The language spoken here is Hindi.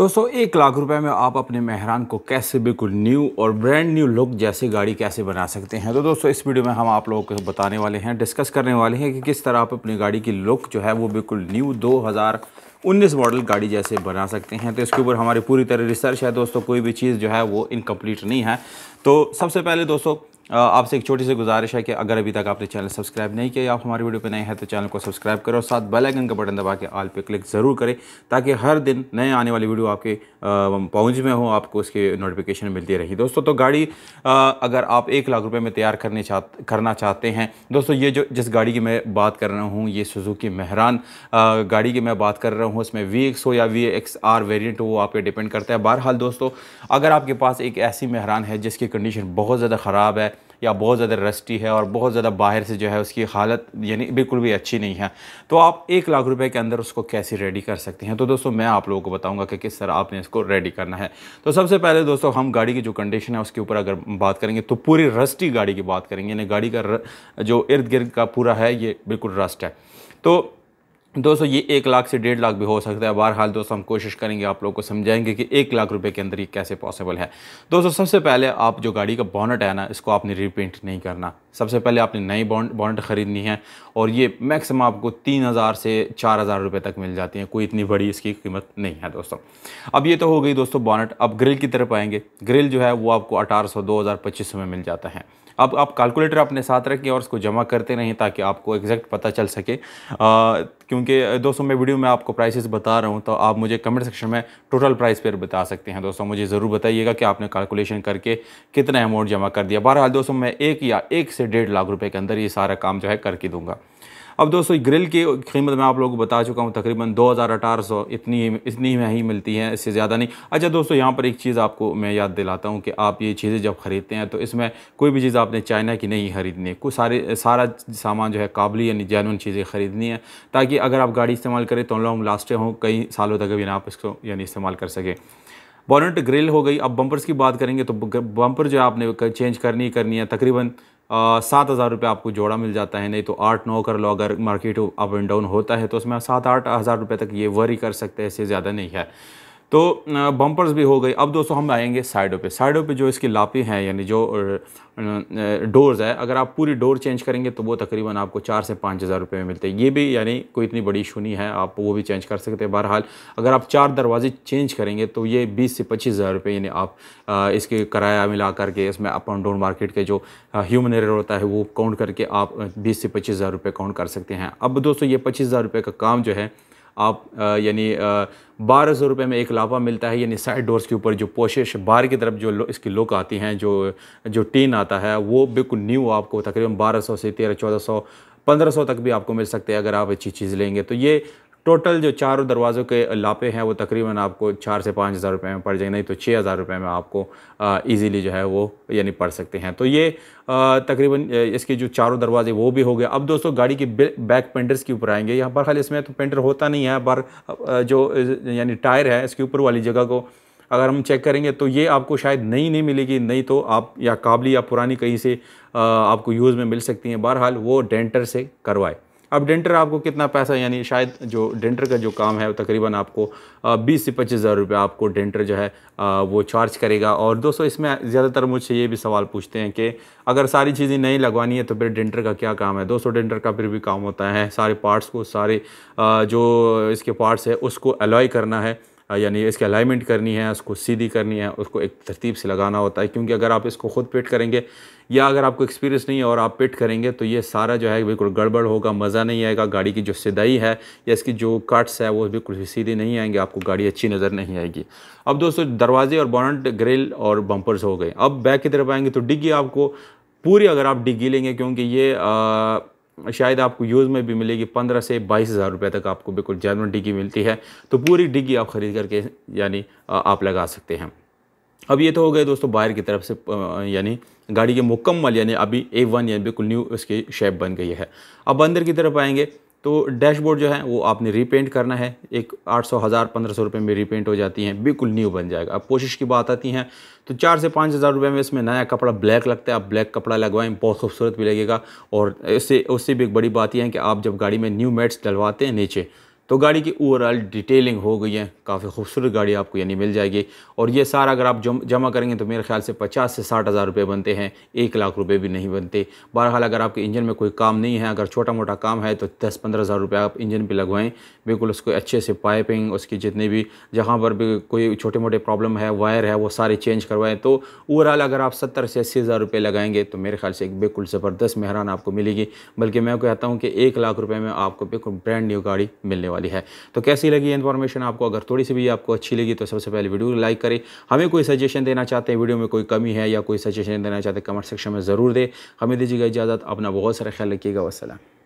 दोस्तों एक लाख रुपए में आप अपने महरान को कैसे बिल्कुल न्यू और ब्रांड न्यू लुक जैसे गाड़ी कैसे बना सकते हैं तो दोस्तों इस वीडियो में हम आप लोगों को बताने वाले हैं डिस्कस करने वाले हैं कि किस तरह आप अपनी गाड़ी की लुक जो है वो बिल्कुल न्यू 2019 मॉडल गाड़ी जैसे बना सकते हैं तो इसके ऊपर हमारी पूरी तरह रिसर्च है दोस्तों कोई भी चीज़ जो है वो इनकम्प्लीट नहीं है तो सबसे पहले दोस्तों आपसे एक छोटी सी गुजारिश है कि अगर अभी तक आपने चैनल सब्सक्राइब नहीं किया आप हमारी वीडियो पर नए हैं तो चैनल को सब्सक्राइब करें और साथ बेल आइकन का बटन दबा के आल पे क्लिक ज़रूर करें ताकि हर दिन नए आने वाली वीडियो आपके पहुंच में हो आपको उसकी नोटिफिकेशन मिलती रही दोस्तों तो गाड़ी अगर आप एक लाख रुपये में तैयार करने चाह करना चाहते हैं दोस्तों ये जो जिस गाड़ी की मैं बात कर रहा हूँ ये सुजुकी मेहरान गाड़ी की मैं बात कर रहा हूँ उसमें वी हो या वी एक्स आर वेरियंट वो आप पर डिपेंड करता है बहरहाल दोस्तों अगर आपके पास एक ऐसी मेहरान है जिसकी कंडीशन बहुत ज़्यादा ख़राब है या बहुत ज़्यादा रस्टी है और बहुत ज़्यादा बाहर से जो है उसकी हालत यानी बिल्कुल भी अच्छी नहीं है तो आप एक लाख रुपये के अंदर उसको कैसे रेडी कर सकते हैं तो दोस्तों मैं आप लोगों को बताऊँगा कि किस तरह आपने इसको रेडी करना है तो सबसे पहले दोस्तों हम गाड़ी की जो कंडीशन है उसके ऊपर अगर बात करेंगे तो पूरी रस्टी गाड़ी की बात करेंगे यानी गाड़ी का जो इर्द गिर्द का पूरा है ये बिल्कुल रस्ट है तो दोस्तों ये एक लाख से डेढ़ लाख भी हो सकता है बहरहाल दोस्तों हम कोशिश करेंगे आप लोगों को समझाएंगे कि एक लाख रुपए के अंदर ये कैसे पॉसिबल है दोस्तों सबसे पहले आप जो गाड़ी का बॉनट है ना इसको आपने रिपेंट नहीं करना सबसे पहले आपने नई बॉन्ड बॉन्ड ख़रीदनी है और ये मैक्सिमम आपको तीन हज़ार से चार हज़ार रुपये तक मिल जाती है कोई इतनी बड़ी इसकी कीमत नहीं है दोस्तों अब ये तो हो गई दोस्तों बॉन्ड अब ग्रिल की तरफ आएंगे ग्रिल जो है वो आपको अठारह सौ दो हज़ार पच्चीस में मिल जाता है अब आप कैलकुलेटर अपने साथ रखें और उसको जमा करते रहें ताकि आपको एग्जैक्ट पता चल सके क्योंकि दोस्तों मैं वीडियो में आपको प्राइसेस बता रहा हूं तो आप मुझे कमेंट सेक्शन में टोटल प्राइस पर बता सकते हैं दोस्तों मुझे ज़रूर बताइएगा कि आपने कैलकुलेशन करके कितना अमाउंट जमा कर दिया बहरहाल दोस्तों मैं एक या एक से डेढ़ लाख रुपए के अंदर ये सारा काम जो है करके दूंगा अब दोस्तों ग्रिल की कीमत मैं आप लोगों को बता चुका हूँ तकरीबन दो हज़ार अठारह सौ इतनी इतनी में ही मिलती है इससे ज़्यादा नहीं अच्छा दोस्तों यहाँ पर एक चीज़ आपको मैं याद दिलाता हूँ कि आप ये चीज़ें जब ख़रीदते हैं तो इसमें कोई भी चीज़ आपने चाइना की नहीं ख़रीदनी कुछ सारे सारा सामान जो है काबली यानी जैनवन चीज़ें ख़रीदनी है ताकि अगर आप गाड़ी इस्तेमाल करें तो लॉन्ग लास्टें हों कई सालों तक भी ना आप इसको यानी इस्तेमाल कर सकें बॉनेट ग्रिल हो गई अब बम्पर्स की बात करेंगे तो बम्पर जो है आपने चेंज करनी ही करनी है तकरीबन सात हज़ार रुपये आपको जोड़ा मिल जाता है नहीं तो आठ नौ कर लो अगर मार्केट अप एंड डाउन होता है तो उसमें आप सात आठ हज़ार रुपये तक ये वरी कर सकते हैं इससे ज़्यादा नहीं है तो बम्पर्स भी हो गए अब दोस्तों हम आएंगे साइडों पे साइडों पे जो इसकी लापी हैं यानी जो डोर्स है अगर आप पूरी डोर चेंज करेंगे तो वो तकरीबन आपको चार से पाँच हज़ार रुपये में मिलते हैं ये भी यानी कोई इतनी बड़ी इशू नहीं है आप वो भी चेंज कर सकते हैं बहरहाल अगर आप चार दरवाजे चेंज करेंगे तो ये बीस से पच्चीस हज़ार रुपये यानी आप इसके किराया मिला करके इसमें अप एंड डाउन मार्केट के जो ह्यूमन एरर होता है वो काउंट करके आप बीस से पच्चीस हज़ार रुपये काउंट कर सकते हैं अब दोस्तों ये पच्चीस हज़ार रुपये का काम जो है आप यानी बारह सौ रुपये में एक लापा मिलता है यानी साइड डोर्स के ऊपर जो पोशिश बाहर की तरफ जो लो, इसकी लुक आती हैं जो जो टीन आता है वो बिल्कुल न्यू आपको तकरीबन बारह सौ से तेरह चौदह सौ पंद्रह सौ तक भी आपको मिल सकते हैं अगर आप अच्छी चीज़ लेंगे तो ये टोटल जो चारों दरवाज़ों के लापे हैं वो तकरीबन आपको चार से पाँच हज़ार रुपये में पड़ जाएंगे नहीं तो छः हज़ार रुपये में आपको ईज़िली जो है वो यानी पड़ सकते हैं तो ये तकरीबन इसके जो चारों दरवाजे वो भी हो गए अब दोस्तों गाड़ी की बैक पेंटर्स के ऊपर आएंगे यहाँ पर खाली इसमें तो पेंटर होता नहीं है पर जो यानी टायर है इसके ऊपर वाली जगह को अगर हम चेक करेंगे तो ये आपको शायद नई नहीं मिलेगी नहीं तो आप या काबली या पुरानी कहीं से आपको यूज़ में मिल सकती हैं बहरहाल वो डेंटर से करवाए अब डेंटर आपको कितना पैसा यानी शायद जो डेंटर का जो काम है तकरीबन आपको बीस से पच्चीस हज़ार रुपये आपको डेंटर जो है वो चार्ज करेगा और दोस्तों इसमें ज़्यादातर मुझसे ये भी सवाल पूछते हैं कि अगर सारी चीज़ें नहीं लगवानी है तो फिर डेंटर का क्या काम है दोस्तों डेंटर का फिर भी काम होता है सारे पार्ट्स को सारे जो इसके पार्ट्स है उसको अलॉय करना है यानी इसकी अलाइनमेंट करनी है उसको सीधी करनी है उसको एक तरतीब से लगाना होता है क्योंकि अगर आप इसको ख़ुद पेट करेंगे या अगर आपको एक्सपीरियंस नहीं है और आप पेट करेंगे तो ये सारा जो है बिल्कुल गड़बड़ होगा मज़ा नहीं आएगा गाड़ी की जो सिदाई है या इसकी जो कट्स है वो बिल्कुल भी सीधी नहीं आएंगे आपको गाड़ी अच्छी नज़र नहीं आएगी अब दोस्तों दरवाजे और बॉन्ट ग्रिल और बम्पर्स हो गए अब बैक की तरफ आएंगे तो डिग्गी आपको पूरी अगर आप डिग्गी लेंगे क्योंकि ये शायद आपको यूज़ में भी मिलेगी पंद्रह से बाईस हज़ार रुपये तक आपको बिल्कुल जर्मन डिग्गी मिलती है तो पूरी डिग्गी आप ख़रीद करके यानी आप लगा सकते हैं अब ये तो हो गए दोस्तों बाहर की तरफ से यानी गाड़ी के मुकम्मल यानी अभी ए वन यानी बिल्कुल न्यू उसकी शेप बन गई है अब अंदर की तरफ आएंगे तो डैशबोर्ड जो है वो आपने रीपेंट करना है एक आठ सौ हज़ार पंद्रह सौ रुपये में रीपेंट हो जाती हैं बिल्कुल न्यू बन जाएगा अब कोशिश की बात आती है तो चार से पाँच हज़ार रुपये में इसमें नया कपड़ा ब्लैक लगता है आप ब्लैक कपड़ा लगवाएं बहुत खूबसूरत भी लगेगा और इससे उससे भी एक बड़ी बात यह है कि आप जब गाड़ी में न्यू मेट्स डलवाते हैं नीचे तो गाड़ी की ओवरऑल डिटेलिंग हो गई है काफ़ी खूबसूरत गाड़ी आपको यानी मिल जाएगी और ये सारा अगर आप जम, जमा करेंगे तो मेरे ख्याल से पचास से साठ हज़ार रुपये बनते हैं एक लाख रुपये भी नहीं बनते बहरहाल अगर आपके इंजन में कोई काम नहीं है अगर छोटा मोटा काम है तो दस पंद्रह हज़ार रुपये आप इंजन पर लगवाएँ बिल्कुल उसको अच्छे से पाइपिंग उसकी जितनी भी जहाँ पर भी कोई छोटे मोटे प्रॉब्लम है वायर है वो सारे चेंज करवाएँ तो ओवरऑल अगर आप सत्तर से अस्सी हज़ार रुपये लगाएंगे तो मेरे ख्याल से एक बिल्कुल ज़बरदस्त मेहरान आपको मिलेगी बल्कि मैं कहता हूँ कि एक लाख रुपये में आपको बिल्कुल ब्रांड न्यू गाड़ी मिलने वाली वाली है तो कैसी लगी इन्फॉर्मेशन आपको अगर थोड़ी सी भी आपको अच्छी लगी तो सबसे पहले वीडियो लाइक करें हमें कोई सजेशन देना चाहते हैं वीडियो में कोई कमी है या कोई सजेशन देना चाहते हैं कमेंट सेक्शन में ज़रूर दें हमें दीजिएगा इजाज़त अपना बहुत सारा ख्याल रखिएगा वसलम